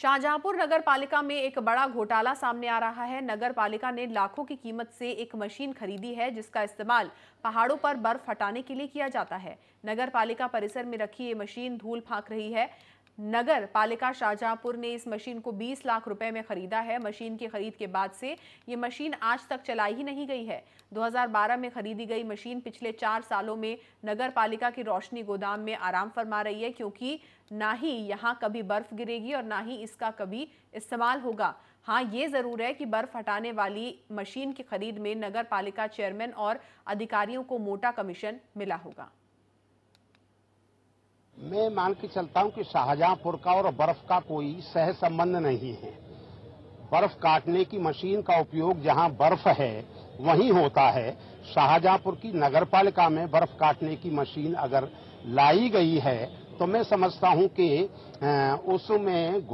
शाहजहांपुर नगर पालिका में एक बड़ा घोटाला सामने आ रहा है नगर पालिका ने लाखों की कीमत से एक मशीन खरीदी है जिसका इस्तेमाल पहाड़ों पर बर्फ हटाने के लिए किया जाता है नगर पालिका परिसर में रखी ये मशीन धूल फांक रही है नगर पालिका शाहजहांपुर ने इस मशीन को 20 लाख रुपए में खरीदा है मशीन की खरीद के बाद से ये मशीन आज तक चलाई ही नहीं गई है 2012 में खरीदी गई मशीन पिछले चार सालों में नगर पालिका की रोशनी गोदाम में आराम फरमा रही है क्योंकि ना ही यहाँ कभी बर्फ गिरेगी और ना ही इसका कभी इस्तेमाल होगा हाँ ये ज़रूर है कि बर्फ हटाने वाली मशीन की खरीद में नगर पालिका चेयरमैन और अधिकारियों को मोटा कमीशन मिला होगा मैं मान के चलता हूं कि शाहजहांपुर का और बर्फ का कोई सह संबंध नहीं है बर्फ काटने की मशीन का उपयोग जहां बर्फ है वहीं होता है शाहजहांपुर की नगर पालिका में बर्फ काटने की मशीन अगर लाई गई है तो मैं समझता हूं कि उसमें